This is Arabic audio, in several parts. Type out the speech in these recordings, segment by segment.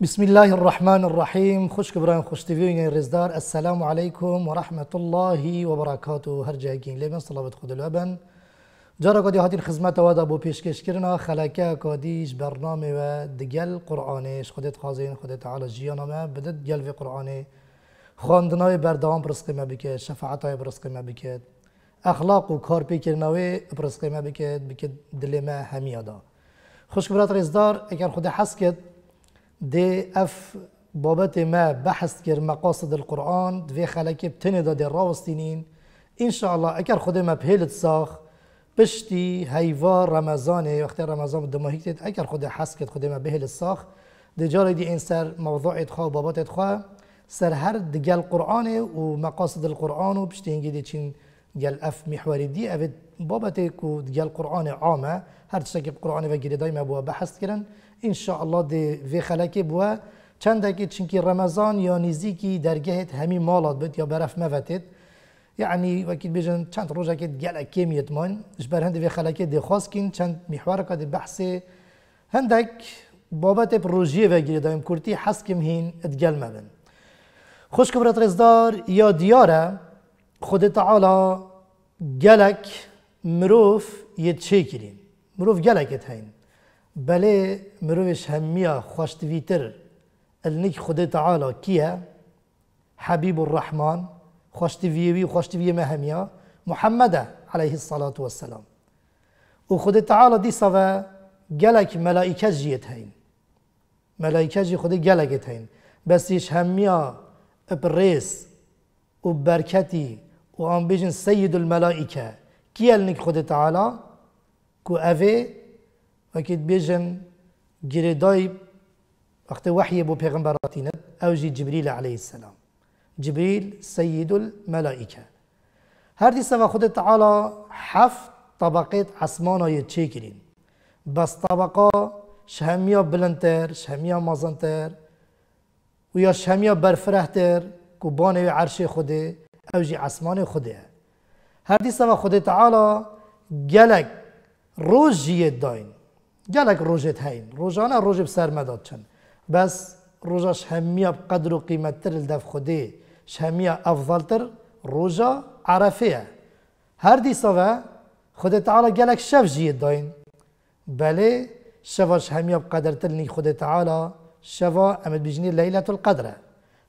بسم الله الرحمن الرحيم خوش كبران خوش تیوی رزدار السلام عليكم ورحمة الله وبركاته هر جای لبن صلاة خود لبن جارة کدی هاتين خدمت وادا بو پیش کش کرنا خلاكا قديش برنامه و دگل قرآنش خودت خازین خودت تعالى جيانا ما بدت گل و قرآنی خواندنای بردام برسقی ما بکه شفاعتای برسقی ما بكت اخلاق و کار و برسقی ما بكت بکه دلیمه همیادا خوش کبرات رزدار اگر خود حس کرد دي اف بابت ما بحث كر مقاصد القرآن دفي خلقي بتندا دي راوستينين إن شاء الله أكر خدي ما بهلت ساخ بشتي هيفا رمضان وقت رمضان بدما هيكت أكر خدي حسكت خدي ما بهلت ساخ دي جاري دي إن سر موضوع اتخوا وبابات اتخوا سر هر دقال قرآن ومقاصد القرآن وبشتي هنجي دي چين ديال اف محور دي افيد بابتك وديال قران عامه هر تشكي قران وغيري دايما بوا بحث كرن ان شاء الله دي في خلاكي بوا چندکی چنکی رمضان یا نزدیکی درگهت همی مالات بد یا برف مفتت يعني وكيد بيجن چند روزا كيد جالا كيميت من جبر هند في خلاكي دي خاص كين چند محور قد بحث هندك بابت بروجي وغيري دايم كورتي حسكم هين اتجل مبن خوش كبرت رزدار يا دياره خود تعالی گلک مروف یه چه مروف گلکت هین بله مروفش خوشت خوشتویتر النک خود تعالی کیه حبیب الرحمن خوشتویوی خوشت خوشتویه مهمیه محمد علیه الصلاة والسلام و خود دي دیسا و گلک ملائکه جیت هین ملائکه جی خود گلکت هین بس يش همیه ابریس و برکتی و ام بجن سيد الملائكه كي النك خد تعالى كو افي وكيت بجن جري داي وقت وحي بو بيغمبراتين او جي جبريل عليه السلام جبريل سيد الملائكه هادي دي سوا خد تعالى حفت طبقات عسمانا يتشيكلين بس طبقه شهمية بلنتر شهمية مازنتر ويا شهمية برفرهتر كوبانه عرش خده او جي اسمان خوده هر دیسا و تعالى تعالی گلک روز جید داین گلک روزت هین روج روز بسر مداد چن بس روجا همیه بقدر و قيمت تر لدف خوده شهمية افضل تر روجا عرفية هر دي سوا خود تعالى گلک شف جید داين بله شفاش همیه بقدر تر نی خود تعالی شفا امد بجني ليلة القدره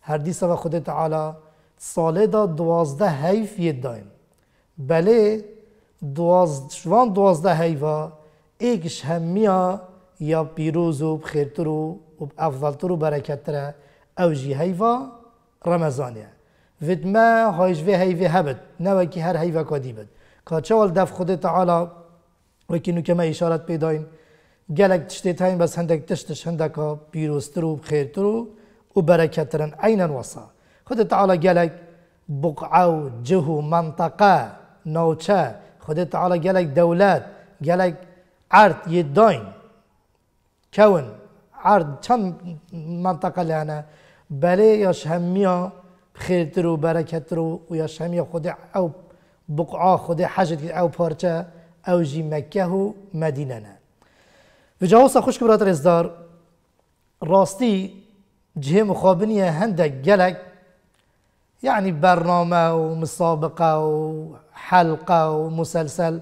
هر دي سوا خود تعالى ساله دا دوازده حیف یه دایم بله دواز شوان دوازده حیفا ایکش همیا یا پیروز و بخیرتر و افضلتر و برکتر او جی رمزانیه وید ما هایش وی حیفه هبد نه وکی هر حیفه کادی بد کاچوال دف خود تعالی وکی نو که ما اشارت پیداین گلک تشتی تاین بس هندک تشتش هندکا پیروزتر و بخیرتر و برکترن عینا وصال خدا تعالی گلگ بقع و جه و منطقه نوچه خدا تعالی گلگ دولت گلگ عرض یه داین کون عرض چند منطقه لانه بله یاش همیا خیرتر و رو و یا شمیا خود او بقع خود حجت او پارچه او جی مکه و مدینه نه و جاوسا خوش برادر ازدار راستی جه مخابنی هندک گلک یعنی یعنی برنامه و مسابقه و حلقه و مسلسل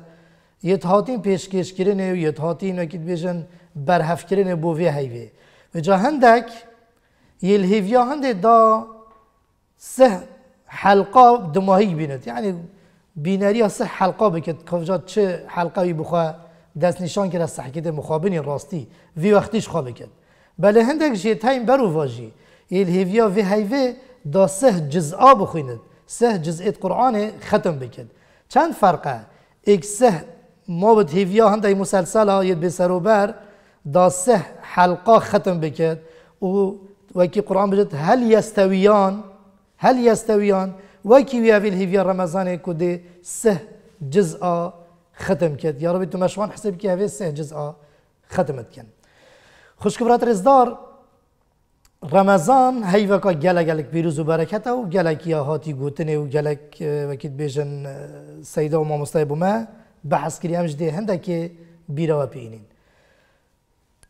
یت هاتین پیشکش کردن و یت هاتین اکید بیشن برهف کردن بووی هیوی و جا یل هیویا دا سه حلقه دماهی بیند یعنی بینری ها سه حلقه بکد کفجا چه حلقه بخواه دست نشان کرد از تحکیت راستی راستی وی وقتیش خواه بکد بله هندک یه تایم برو واجی یل هیویا وی هیوی دا سه جزء بخوینید سه جزء قرآن ختم بکند چند فرقه ایک سه ما به هیویا هم دای مسلسل ها ید بر دا سه حلقه ختم بکند و وکی قرآن بجد هل یستویان هل یستویان وکی ویا ویل هیویا رمضان کده سه جزء ختم کد یا ربی تو مشوان حسب که هفه سه جزء ختمت کن خوشکبرات رزدار رمضان هیوکا گله گلک بیروز و برکت او گلک یا هاتی گوتن او گلک وکیت بیشن سیدا و ماموستای بوما بحث کری جدی هند که بیرا و پینین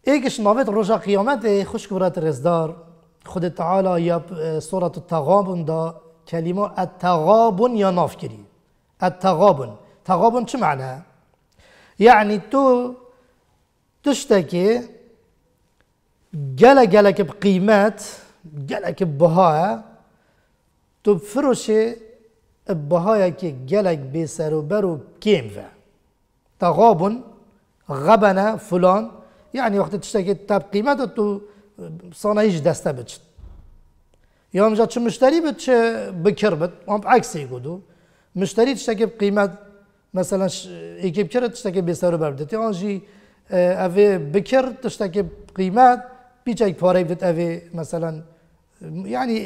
ایکش نوید روشا قیامت خوش رزدار خود تعالی یا صورت تغابون دا کلمه التغابون یا ناف کری التغابون تغابون چه معنا؟ یعنی تو تشتکه که که بهای تو فروش بهای که قلق بی سر و بر و بسروبرو و تغابن غبنا فلان یعنی وقتی وقت که تاب قیمت تو صنايش دسته بتشت يوم جات بکر بتش بكر عکسی عكس مشتری مشتري که بقيمة مثلا که بی يجيب كرة تشتكي بسعر برد اه، اوه بکر بكر که بقيمة یک پاره بیت اوی مثلا یعنی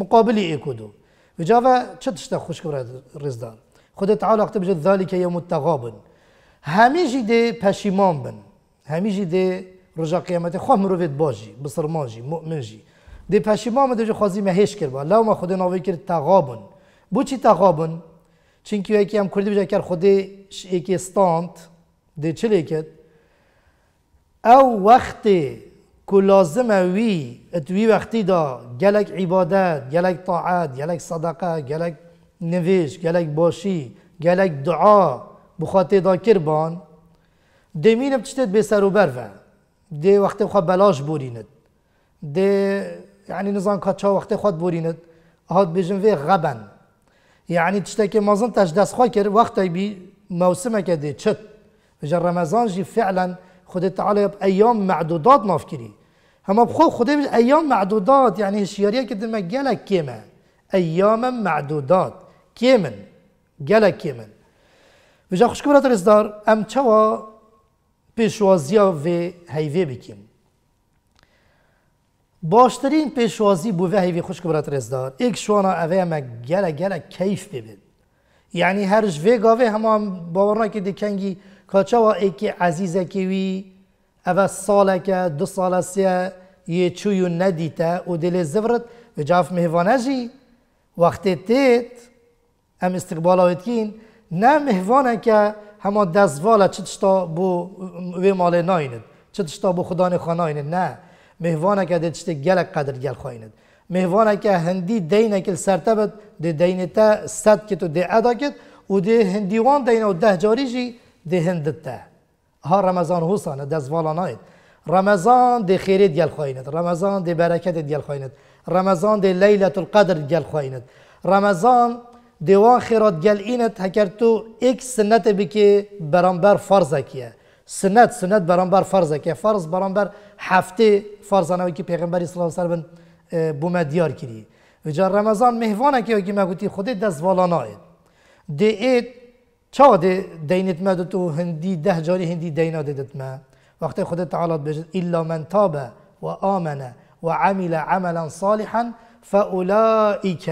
مقابلی ای کدو و جاوا چه تشتا خوش برای رزدان خود تعالی وقت بجد یه یوم التغابن همیشه ده پشیمان بن همیشه ده رجا قیامت خواه مروفید باجی بسرماجی مؤمن جی ده پشیمان ده خوازی مهش کرد با ما خود ناوی کرد تغابن بو چی تغابن چونکی یکی هم کردی بجا کرد خود یکی استانت ده چلی کرد او وقتی کو لازمه وی اتوی وقتی دا گلک عبادت گلک طاعت گلک صدقه گلک نویش گلک باشی گلک دعا بخاطر دا کربان دمین بتشتت به سر و بر ده وقت خواه بلاش بوریند ده یعنی نزان که چه وقت خود بوریند هات بجن وی غبن یعنی تشتکی مازن تش دست خواه کرد وقتی بی موسمه که ده چت بجن رمضان جی فعلا خودت تعالی ایام معدودات ناف هم همه بخو خود ایام معدودات یعنی هشیاریه که دلمه گلک کیمه ایام معدودات کیمن گلک کیمن بجا خوشکو برادر رزدار، ام چوا پیشوازی و هیوی بکیم باشترین پیشوازی بو و هیوی خوشکو برادر ازدار ایک شوانا اوه همه گلک گلک کیف ببین یعنی هر جوی گاوه همه هم باورنا که دکنگی کاچەوە ئێکی عزیزەکیوی ئەوە ساڵێکە دو ساڵەسیە یە چوی و نەدیتە و دلێ زورت و جااف میێوانەژی وەختێ تێت ئەم استقباڵەوەتکین نە میێوانەکە هەما دەستواە چ شتا بۆ وێ ماڵێ ناینت چ شتا بۆ خدانی خۆناینت نە میێوانەکە دێت شتێک گەلک قەدر گەل خوێنت میێوانەکە هەندی دەینەکل سەرتەبت دێ دەینێتە سەد کرد و دێ ئەداکرد و دێ هەندیوان دەینە و دەهجاریژی دهن دته ها رمضان حسانه دزوالا ناید رمضان دي خير دي خواهیند رمضان دي بركه دي خواهیند رمضان دي ليله القدر دي خواهیند رمضان دي واخرات دیال اينت هكرتو اك ایک سنت بی که برانبر فرضه کیه سنت سنت برانبر فرضه که فرض برانبر هفته فرض نوی که پیغمبر اسلام الله عليه وسلم آه، بو مديار و وجا رمضان مهوانه كي اگه مگوتی خودی دست والا ناید دي ايت چاودی دینت ما تو هندی ده جاری هندی دینا دیدت ما وقتی خود تعالی بجد الا من تاب و آمن و عمل عملا صالحا فأولئك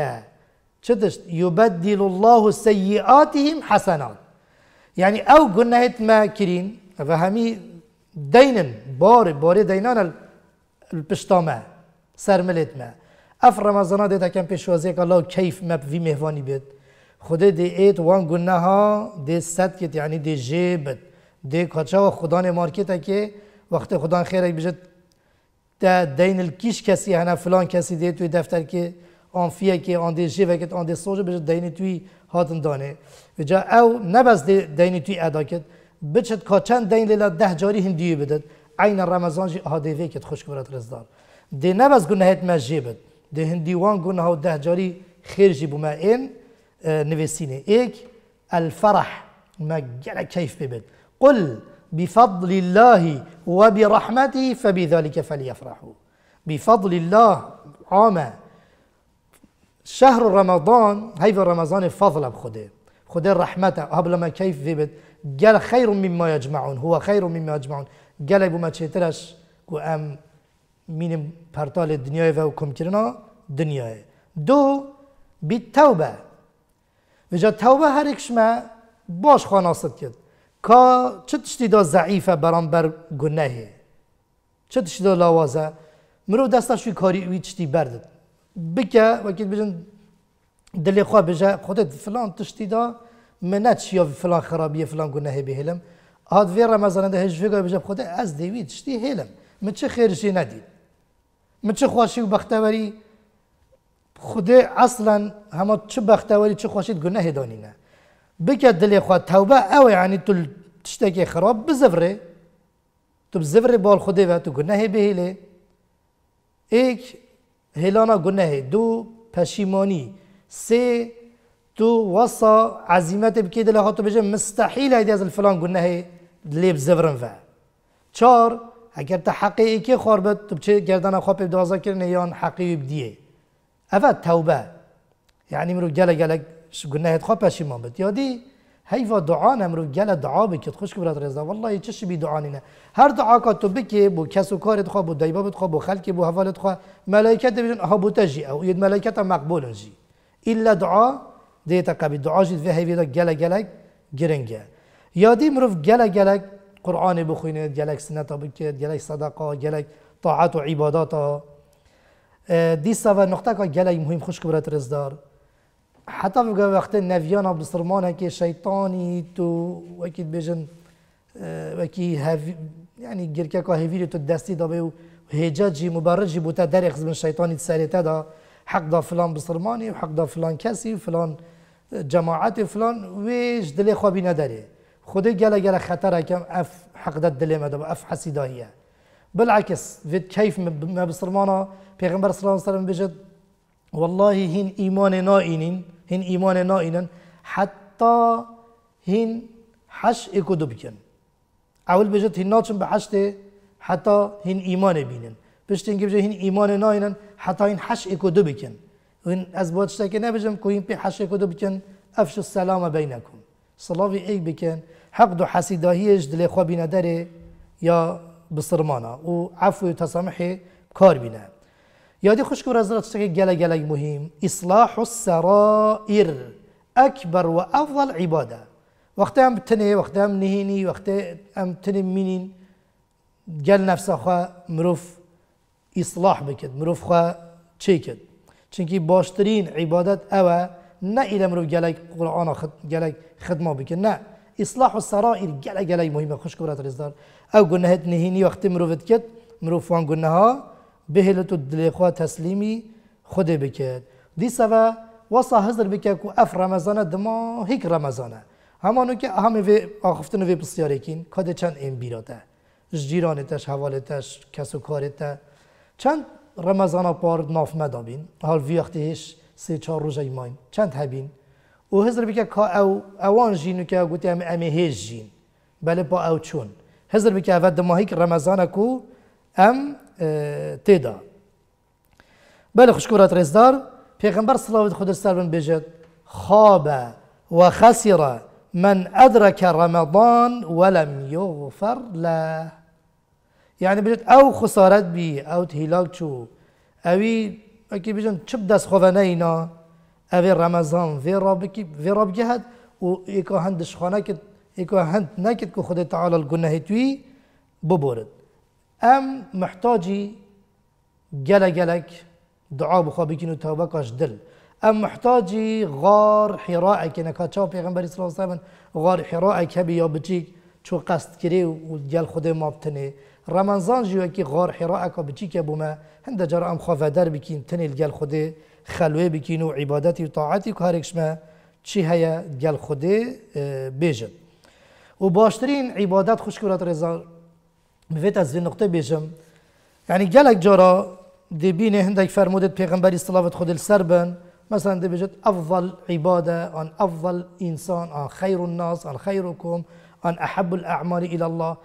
چه دشت یبدل الله سیئاتهم حسنات يعني او جنهت ما كرين فهمي دينا بار بار دينان البشتامة سرملت ما اف رمضان ديتا كان بشوازيك الله كيف ما في مهواني بيت خود دی ایت وان گونه ها دی ست کت یعنی دی جیبت دی کچه و خدا مارکت که وقت خدا خیر خیره بجد تا دین الکیش کسی هنه فلان کسی دی توی دفتر که آن فیه که آن دی جیبه کت آن دی سوژه بجد دین توی هاتن دانه و جا او نبس دی دین توی ادا کت بچت کچن دین لیلا ده جاری هندیو بدد عین رمضان جی هادی وی کت خوش کرد رزدار دی نبز گناهت ما جیبت دی هندیوان گونه ها ده جاری خیر جی بما این نفسيني إيك الفرح ما گره كيف ببید قل بفضل الله وبرحمته فبذلك فليفرحوا بفضل الله عامه شهر رمضان في رمضان فضل بخده خده رحمته قبل ما كيف ببد قال خير مما يجمعون هو خير مما يجمعون قال ابو ما تشترش وام ام مين الدنيا دنیای و کم دو بالتوبه اینجا توبه هر کشمه باش خاناست کرد که چه تشتی دا ضعیفه برانبر گناهه چه تشتی دا لاوازه مرو دستش کاری اوی تشتی بردد بکه وکیل بجن دلی خواه بجه خودت فلان تشتی دا منت شیا فلان خرابیه فلان گناهی بهلم هاد ویر مثلا ده هج فیگا بجه خود از دیوی تشتی هلم من چه خیرشی ندید من چه خواشی و بختوری خدا اصلا همه چه بختواری چه خوشید گناه دانینه بکه دلی خواه توبه او یعنی تو تشتکی خراب بزوره تو بزوره بال خدا و تو گناه بهله ایک هلانا گناه دو پشیمانی سه تو وصا عزیمت بکی دلی خواه تو بجه مستحیل ایدی از الفلان گناه دلی بزورن زفرن چار اگر تا حقيقي كي خوربت تو بچه گردن خواب بدوازا کرنه یا حقيقي بدیه أفاد توبة يعني مرو جل جل گناه خواه پشیمان بد یادی حیفا دعا نمرو گل دعا بکید خوش برات رضا والله چه شی بی دعا نه هر دعا که تو بکی بو کس و کارت خواه بو دایبا بد خواه بو خلکی بو حوالت خواه ملائکه بیرون ها بو تجی او ید ملائکه مقبول جی الا دعا دیتا قبی دعا جید و حیفا گل گل گرنگه یادی مرو گل گل قرآن بخوینید گلک سنت بکید گلک صدقه گلک طاعت و عبادات دیسا و نقطه که گله مهم خوش برات رزدار حتی وقتی نویان عبد سرمان که شیطانی تو وکید بیژن اه، وکی هفی یعنی گرکه که هفی تو دستی دا و هجا جی مبرر جی بوتا در اخز من شیطانی تسریتا دا حق دا فلان بسرمانی و حق دا فلان کسی و فلان جماعت فلان ویش دل خوابی نداره خود گله گله خطر کم اف حق دا دل مدب اف حسیداییه بالعکس وید کیف ما پیغمبر صلی الله علیه و سلم بجد والله هین ایمان نائنین هین ایمان نائنن حتی هین حش اکو دبکن اول بجد هین ناچن به حشت حتی هین ایمان بینن پشتین که بجد هین ایمان نائنن حتی هین حش اکو دبکن وین از بادشتا که نبجم که هین پی حش اکو دبکن افش السلام بینکم صلاوی ای بکن حقد و حسیداهیش دل خوابی نداره یا بصرمانه وعفو کار كاربينه يادي از رزرت شكي جلا جلا مهم إصلاح السرائر أكبر وأفضل عبادة وقتی هم تنه وقتی هم نهيني وقتی هم تنه مینین گل نفسه خواه مروف إصلاح بكد مروف چی تشيكد چونکی باشترین عبادت او نه ایل مروف گلک قرآن خد گلک خدمه بکن نه اصلاح السرائر گلک گلک مهمه خوش از رزدار او گناهت نهینی وقتی مروفت کد مروف وان گناه بهلت و تسلیمی خود بکد دی و وصا حضر بکد که اف رمزانه دما هیک رمزانه همانو که همه وی آخفتن وی پسیارکین کین کاد چند این بیراته جیرانتش، تش حواله کس و چند رمزانه پار ناف مدابین حال وی اختیش سه چهار روزه ایمان چند هبین او حضر بکد که او اوان جینو که گوتی همه ام هیش جین بله با او چون حضر بکد اول دما هیک کو ام تيدا تێدا بەلە خوشکورات پیغمبر صلى الله عليه وسلم بجد خاب وخسر من أدرك رمضان ولم يغفر له يعني بجد أو خسارت بي أو تهلاك شو أوي أكي بجن شب دس خوفنينا أوي رمضان في ربك في رب جهد وإيكو شخانا كت إيكو هند ناكت كو خد تعالى القناه توي ببورد ام محتاجي گله گلک دعا بخوا بکن و دل ام محتاجي غار حرائك کنه که چا پیغمبر صلى الله عليه وسلم غار حرائك هبي يا بچیک چو قصد كري و گل خود بتني رمضان جیو که غار حرائك که بچیک بوما هند جرا ام خواه در بكين تني گل خود خلوه بکین و عبادتی و طاعتی که هر ما چی هیا گل خود آه، بیجن و باشترین عبادت خوشکرات رضا بفيت از نقطه بيجم يعني جالك جرا دي بيني هندك فرمودت پیغمبري صلوات خود السربن مثلا دي بيجت افضل عباده آن افضل انسان آن خير الناس آن خيركم آن احب الاعمال الى الله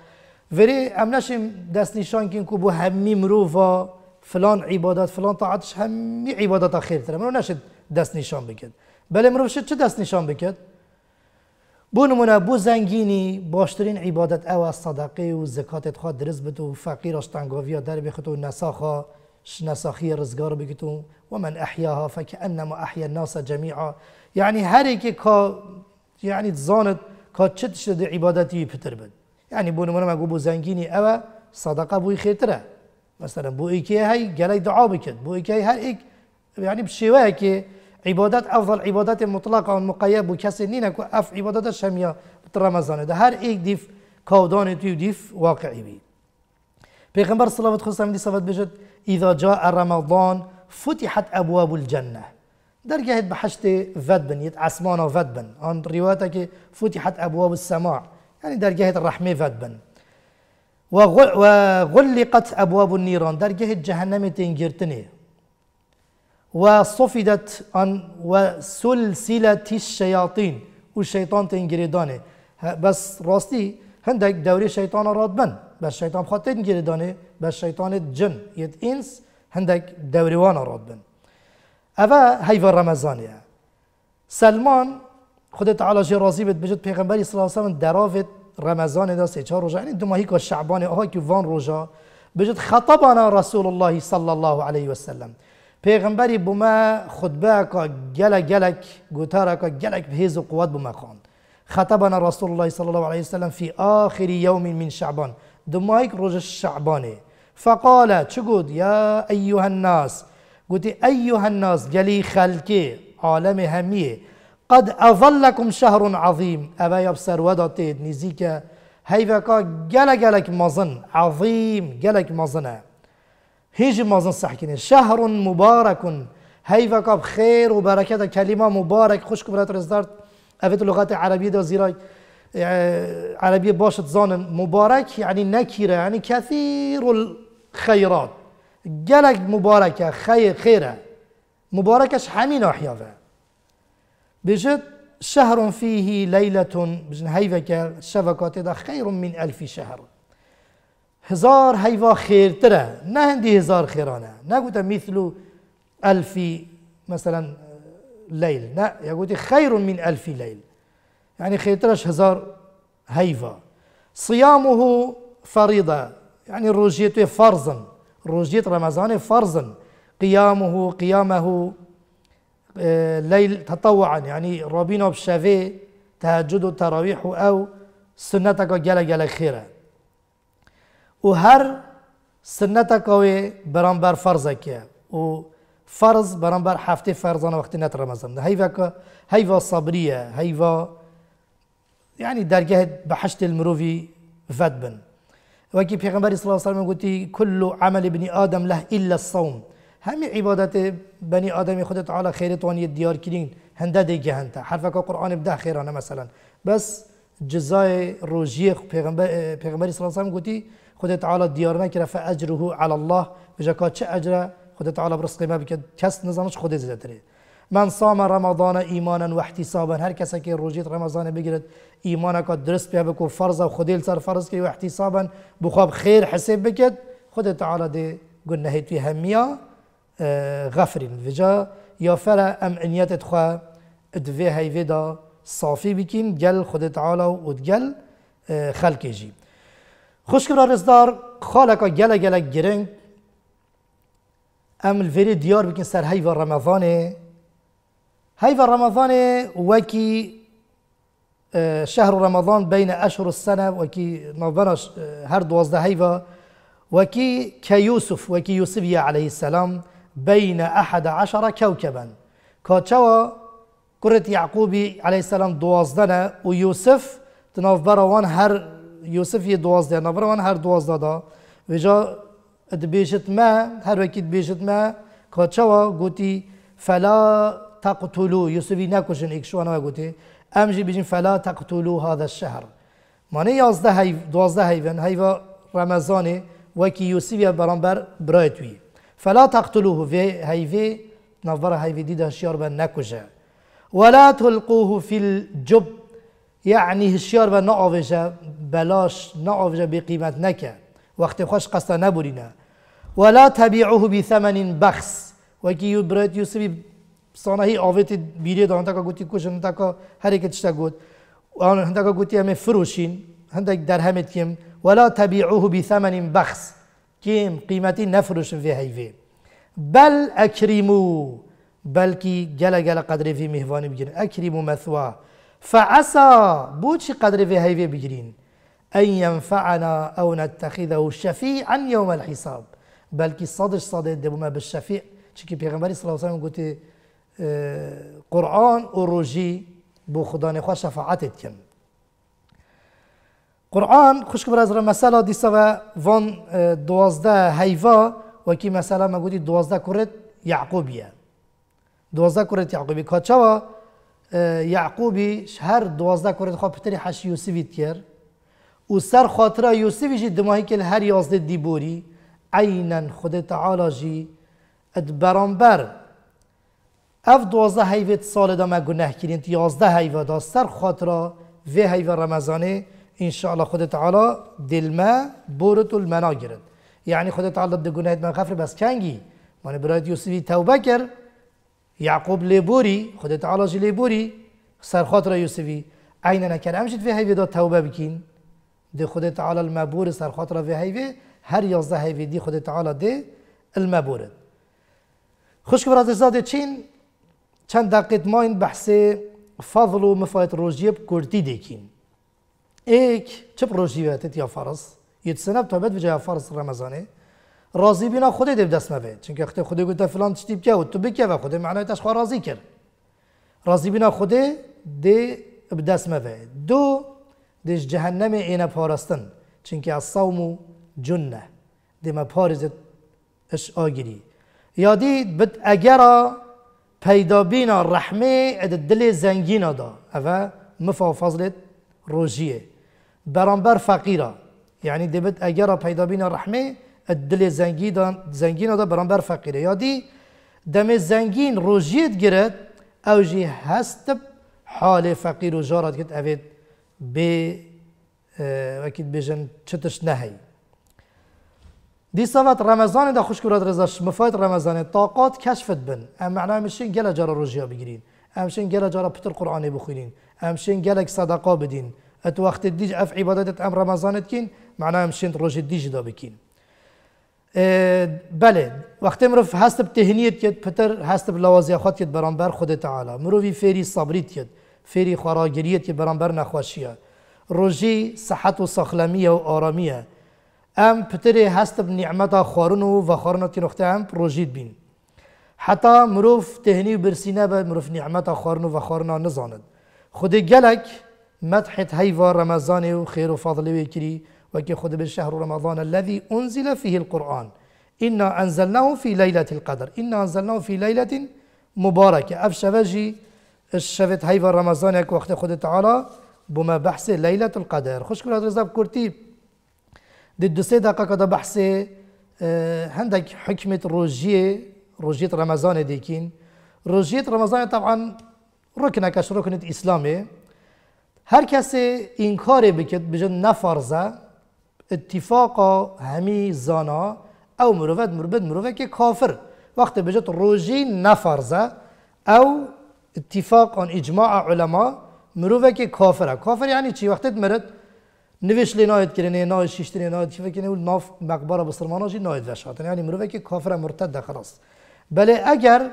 ولی امنشیم دست نشان کن که بو همی مروفا فلان عبادات فلان طاعتش همی عبادات خیر تره منو نشد دست نشان بکد بله مروف شد چه دست نشان بکد بون منا بو زانگینی باشترین او از صدقه و زکات خوا درست بت و فەقیرە شتانگۆڤیا دەربێخت و نەساخە شنساخی رزگار بگیتو و ومن ئەحیاها فەکە ئەنەمە ئەحیا ناسە جەمیعا یعنی هەرێکی کا یعنی زانت کا چ شت عبادتی پتر بد یعنی بۆ نمونە بو زنگینی او صدقه بوی خیتره مثلا بو ایکی های گلی دعا بکرد بۆ ئیکی هر ایک یعنی که عبادت افضل عبادت مطلق و مقیب بو کسی نینه که اف عبادتش شمیا یا رمضانه ده هر ایک دیف کودان تو دیف واقعی بی پیغمبر صلوات خواستم دی صفت بجد اذا جاء رمضان فتحت ابواب الجنه در جهت بحشت ود بن يت عسمان ود بن روایت که فتحت ابواب السماع یعنی در جهت رحمه ود بن و غلقت ابواب النيران جهت جهنم تنگرتنه وصفدت عن وسلسلة الشياطين والشيطان تنجريداني بس راستي هندك دوري شيطان راد بن بس شيطان خاطر تنجريداني بس شيطان الجن يد إنس هندك دوري وانا راد أفا هاي في رمزانية سلمان خدت تعالى جي راضي بد بجد پیغمبري صلى الله عليه وسلم درافت رمضان دا سي چهار يعني یعنی دو ماهی که شعبان آها که وان بجد خطبنا رسول الله صلى الله عليه وسلم پێغمبەری بوومە خودبەکە گەلە گەلک گوتارەکە گەلک هێز و قوت بوما خوند خطبنا رسول الله صلى الله عليه وسلم في آخر يوم من شعبان دمایك روز شعبانێ فقال چگود يا أيها الناس قلت أيها الناس گلی خلكي عالم همية قد أظلكم شهر عظيم أبا يبصر ودتيد نزيكا هيفكا قلق قلق مظن عظيم قلق مظنه هيجي مازن سحكيني شهر مبارك هيفا كاب خير وبركة كلمة مبارك خوش كبرات رزدارت أفيد اللغات العربية دو زيراي اه، عربية باشت زانن مبارك يعني نكرة يعني كثير الخيرات قالك مباركة خير خيرة مباركش حمين أحيافه بجد شهر فيه ليلة بجن هيفك شبكات خير من ألف شهر هزار هيفا خیرتره ما عندي هزار ما قلت مثل ألف مثلا ليل لا يقول خير من ألف ليل يعني خيترش هزار هيفا صيامه فريضة يعني الروجيت فرضا روجيت رمضان فرضا قيامه قيامه اه، ليل تطوعا يعني رابينه بشافي تهجد التراويح أو سنتك جل جل خيره و هر سنت کوی برانبر فرض که و فرض برانبر هفته فرضان وقتی نت رمضان ده هیوا که هیوا صبریه هیوا يعني درجه بحشت المروفي و وكي پیغمبر صلى الله عليه وسلم قلتي كل عمل ابن آدم له إلا الصوم همي عبادت بني آدم خودت علا خير تواني دیار کنین هنده هنتا حرف که قرآن بده خيرانه مثلا بس جزای روزیه پیغمبر پیغمبر صلی الله علیه و سلم گویی خدا تعالی دیار نکره فاجره علی الله بجا که چه اجر خدا تعالی برسقی ما بکد کس نزانش زد زیده من صام رمضان ایمانا و احتسابا هر کسی که روزیت رمضان بگیرد ایمان که درست بیا بکو فرض و خودیل سر فرض کی و احتسابا بخواب خیر حساب بکد خدا تعالی دی گن نهی توی همیا اه، غفرین جا یا فرا ام انیت خوا ادوی هیوی ویدا صافی بکین گل خدا تعالی و ادگل اه، خلکی جیب Hoşgörü arızdar, halaka گله گله girin, ام veri دیار بکن سر heyve رمضان heyve Ramazanê وکی اه، شهر رمضان بین أشهر السنة وکی نظرنا اه، هر دوازده هيفا وكي كيوسف وكي يوسف علیه السلام بین أحد عشر كوكبا كاتشوا كرة یعقوبی علیه السلام و یوسف تنظر وان هر یوسف یه دوازده نفر وان هر دوازده دا و جا دبیشت ما هر وقت دبیشت ما و گویی فلا تقتلو یوسفی نکشن شوانه گویی ام جی بیجین فلا تقتلو هذا الشهر معنی یازده هیو دوازده هیون هیو و کی یوسفی برانبر برایت وی فلا تقتلوه في هیوی نفر هیوی دیده شیار بن نکشه ولا تلقوه في الجب يعني هشيار بنا نعاوجه بلاش نعاوجه به قیمت نکه وقتی خوش قصد نبرینه ولا تبيعه بثمن بخس وكي يبرد يوسف صانه هي سانهی بيري بیری دارن قوتي كوش کشن تاکا هر یک تشتا گوت آن قوتي همي فروشين فروشین هندک در همت کم ولا تبیعه بی ثمن بخص کم قیمتی نفروشن فی بل كي بلکی جل گل قدری فی مهوانی بگیرن اکریمو مثواه فعسى بود شي في هايفي بجرين أن ينفعنا أو نتخذه شفيعا يوم الحساب بل كي صادش صادت دبما بالشفيع شكي بيغمبري صلى الله عليه وسلم قلت آه، قرآن الرجي بو خداني خواه شفاعتت كن قرآن خوش كبر از دي ديسا و فان آه، دوازده هيفا وكي مسالة ما قلت دوازده كرت يعقوبية دوازده كرت يعقوبية كاتشاوا یعقوبی هر دوازده کرد خواه پتری حش یوسفید کرد و سر خاطره یوسفی جی دماهی که هر یازده دی بوری عینن خود تعالی جی اد برانبر اف دوازده حیوت سال دا ما گناه کرین یازده حیوه دا سر خاطره و حیوه رمزانه انشاءالله خود تعالی دلمه بورت المنا گرد یعنی خود تعالی دا گناهیت من خفر بس کنگی من برایت یوسفی توبه کرد يعقوب لبوري خدا تعالى لبوري سرخات را يوسفي اين انا كان امشت في هيفي دا توبه بكين دي خدا تعالى المبور سر خاطر في هيفي هر يازده هيفي دي خدا تعالى دي المبور خشك براز ازاد چين چند دقيقة ماين بحث فضل و مفايت روجيه بكورتي ديكين ايك چه بروجيه تتيا فرص يتسنب توبت بجاه فرص رمضاني راضی بینا خودی دیب دست نبه چون که خودی تا فلان تشتی که و تو بکه و خودی معنای تشخوا راضی کرد راضی بینا خودی دی دست مبه دو دیش جهنم اینه پارستن چون که از و جنه دی ما اش آگیری یادی بد اگر پیدا بینا رحمه اد دل زنگینا دا اوه مفا فضلت روجیه برانبر فقیره یعنی دی بد اگر پیدا بینا رحمه دل زنگی دان زنگین دا برانبر فقیره یادی دم زنگین روژیت گرد او جی هستب حال فقیر و جارت گد اوید بی اه، وکید بیجن چتش نهی دي صفات رمضان دا خوش كرات رزاش مفايت رمضان طاقات كشفت بن ام معناه مشين جلا جرا روجيا بجرين امشين جلا جرا بتر قران بخوين امشين جلا صدقه بدين ات وقت الديج اف عبادات ام رمضان تكين معناه امشين روجي الديج دا بكين بله وقتی مرف هست بتهنیت کرد پتر هست بلوازی خود کرد برانبر خود تعالی مروی فیری صبریت کرد فیری خراگیریت کرد برانبر نخوشیه روژی صحت و سخلمیه و آرامیه ام پتر هست نعمت خارون و خارنتی نخته ام روژید بین حتی مروف تهنی و برسی به مروف نعمت خارن و خارنا نزاند خود گلک مدحت هیوار رمضان و خیر و فضل و کری وكي بالشهر رمضان الذي أنزل فيه القرآن إنا أنزلناه في ليلة القدر إنا أنزلناه في ليلة مباركة أف شبجي الشفت هيفا رمضان وقت خود تعالى بما بحث ليلة القدر خش كل هذا كورتي دي سي دقيقة كده بحث عندك آه، حكمة روجية روجية رمضان ديكين روجية رمضان طبعا ركنة كش ركنة إسلامي هر کسی این کاری بکد بجن نفرزه اتفاق همی زانا او مروفت مروبد مروفت که کافر وقت بجت روجی نفرزه او اتفاق آن اجماع علما مروفت که کافره کافر یعنی چی وقتی مرد نویش لی ناید کرنه ناید شیشتنه ناید چی فکرنه و ناف مقبره بسرماناشی ناید وشاتن یعنی مروفت که کافره مرتد خلاص بله اگر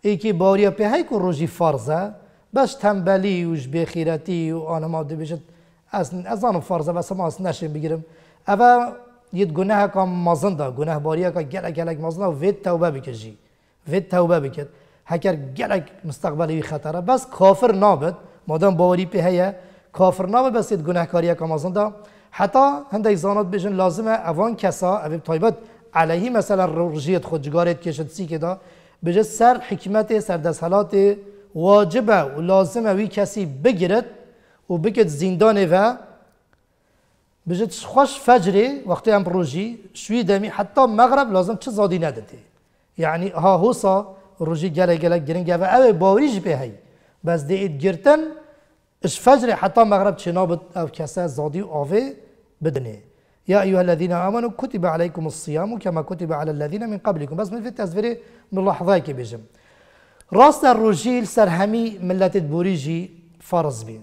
ای که باریا په هی که روزی فرزه باش تنبلی و بخیرتی و آنما دو بجت از از آن فرزه بس ما نشین بگیرم اوه یه گناه کام مازنده گناه باریه که گلک گلک و وید توبه بکجی وید توبه بکد هکر گلک مستقبلی خطره بس کافر نابد مادام باوری په کافر نابد بس یه گناه ها که مازنده حتی هنده زانات بجن لازمه اوان کسا اوی تایبت علیه مثلا رجیت خودجارت کشد سی که دا سر حکمت سر دسالات واجبه و لازمه وی کسی بگیرد و بکد زندانه و بجد خوش فجري وقتها ام شوي دمي حتى مغرب لازم تشزادي نادتي يعني ها صا روجي جالا جالا جرين جابا او باوريج بهاي بس دي ايد جرتن اش فجري حتى مغرب تشناب او كاسا زودي اوفي بدني يا ايها الذين امنوا كتب عليكم الصيام كما كتب على الذين من قبلكم بس من في التزفير من لحظه كي بيجم راس الرجيل سرهمي ملت بوريجي فرز بين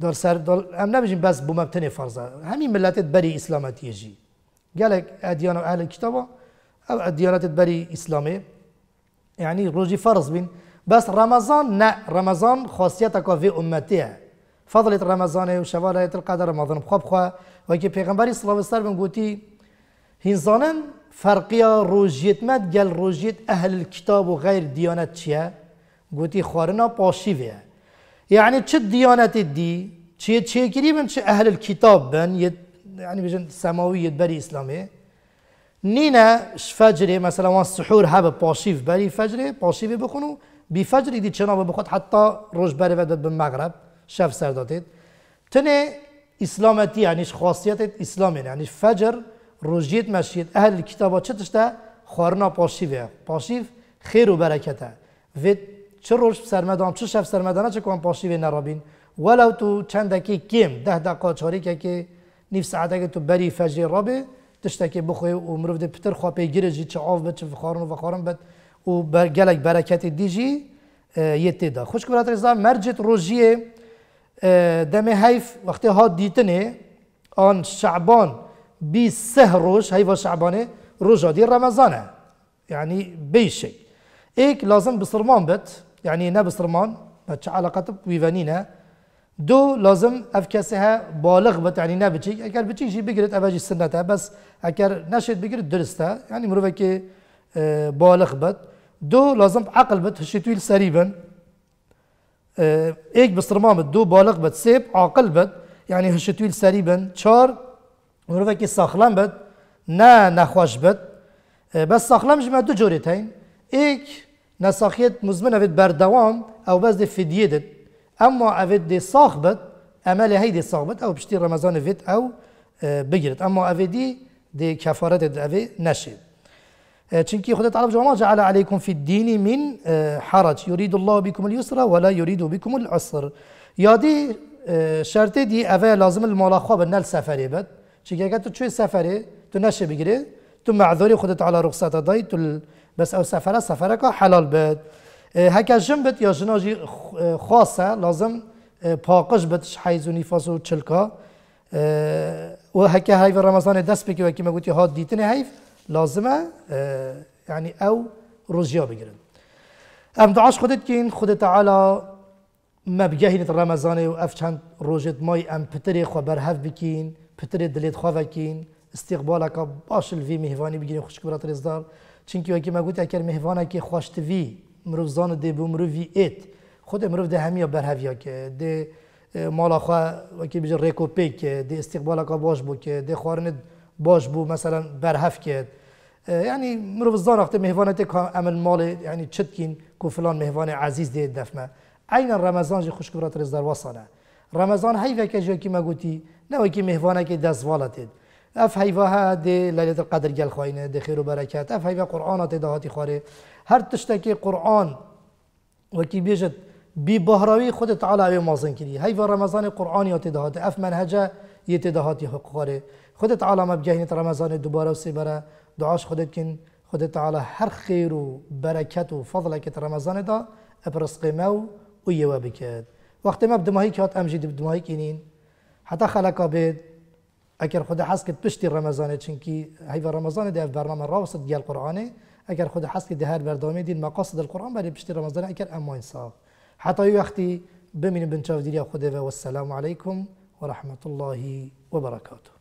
دور سر دل ام نبجیم بس بومبتنی فرضه همین ملت بری اسلامت یجی گلک ادیان اهل کتابا او ادیانات بری اسلامي یعنی روزی فرض بین بس رمضان نه رمضان خاصیت کافی امتیه فضلت رمضان و شوال القدر رمضان بخواب خواه و که پیغمبری صلی الله علیه و سلم گوتی فرقيا روجيت مد جل روجيت أهل الكتاب وغير ديانات چيه؟ قوتي خارنا باشيفيه يعني تش ديانات الدي تشي تشي كريم تش أهل الكتاب بن يت... يعني بجن السماوية بري إسلامي نينا فجر مثلا وان السحور هاب باشيف بري فجري باشيف بكونو بفجر دي تشنا بخط حتى روج بري بدت بالمغرب شاف سرداتيت تني إسلامتي يعني خاصيات إسلامي يعني فجر روجيت مشيت أهل الكتاب تشتشتا خارنا باشيف باشيف خير وبركته فيت چه روش مدام چه شف سرمدانه چه کام پاشی به نرابین ولو تو چند چندکی کم ده دقیقه چاری که که نیف ساعت اگه تو بری فجر رابه که بخوی و مروف ده پتر خواه پیگیره جی چه آف بد چه فخارن و فخارن بد و گلک برکت دیجی یه تیدا خوش که برات رزا مرجت روژیه دم حیف وقتی ها دیتنه آن شعبان بی سه روش و شعبانه روژا دی رمضانه یعنی بیشه ایک لازم بسرمان بد يعني نبصرمان بچه علاقت ویوانینه دو لازم افکسه بالغ بت يعني نه بچیک اگر بچیک شی بگیرد اوجی سنته بس اگر نشد بگیرد درستا يعني مروه كي اه، بالغ بت دو لازم عقل بت هشتویل سریبن ايك اه، بسرمان بت دو بالغ بت سيب عقل بت يعني هشتويل سريبا چار مروه كي ساخلم بت نا نخوش بت اه، بس ساخلم جمع دو جوريتين ايك نساخيت مزمنة في بردوام أو بس دي فديدن أما افيد دي صاخبت امال لهي دي صاخبت أو بشتي رمضان فيت أو اه، بجرت أما عفت دي دي كفارة دي نشد چونکی خدا تعالی فرمود جعل عليكم في الدين من اه، حرج يريد الله بكم اليسر ولا يريد بكم العسر یادی اه، شرطی دی اوه لازم المال خواب نل سفری بد چونکی اگر تو چوی سفری تو نشه بگیری تو معذوری خودت علی رخصت دای تو بس او سفره سفره که حلال بد اه، هکا جن بد یا جناجی خاصه لازم اه، پاقش بدش حیز و نیفاس و چلکا اه، و هکا حیف رمضان دست بکی و اکی مگوتی ها دیتن حیف لازمه یعنی او روزیا بگیرن ام دعاش خودت این خود تعالی مبگهینت رمضان و اف چند روزت مای ام پتری خو برهف بکین پتری دلیت خواه بکین استقبالک باش الوی مهوانی بگیرن خوشک برات رزدار چونکی وکی ما گوت اگر مهوانه که خواشتوی مروف زان ده بو مروفی خود مروف ده همیا برهویا که ده مالا خواه وکی بجر ریکو پی که ده استقبال که باش بو که ده خوارند باش بو مثلا برهف که یعنی مروف زان وقت مهوانه ده که عمل مال یعنی چتکین که فلان مهوان عزیز ده دفمه عین رمضان جی خوشکورات رزدار واسانه رمضان هی وکی جو که ما گوتی نه وکی مهوانه که دست اف حیوه ها دی لیلت القدر گل خواهینه دی خیر و برکت اف حیوه قرآن تی دهاتی خواره هر تشت که قرآن و کی بیجد بی بهراوی خود تعالی اوی مازن کردی حیوه رمضان قرآن یا تی دهاتی اف منهج یه تی دهاتی خواره خود تعالی مبگهینت رمضان دوباره و سی بره دعاش خودت کن خود تعالی هر خیر و برکت و فضل که رمضان دا ابرسقی مو و یوا بکد وقتی ما بدماهی که هات امجید بدماهی کنین حتی خلقا بید اگر خود حس کرد پشتی رمضانه چونکی هیو رمضان ده برنامه راست گل قرآنه اگر خود حس کرد هر برنامه دین مقاصد القرآن برای پشتی رمضان اگر اما انصاف حتی یو وقتی بمین بنچاو دیریا خود و السلام علیکم و رحمت الله و برکاته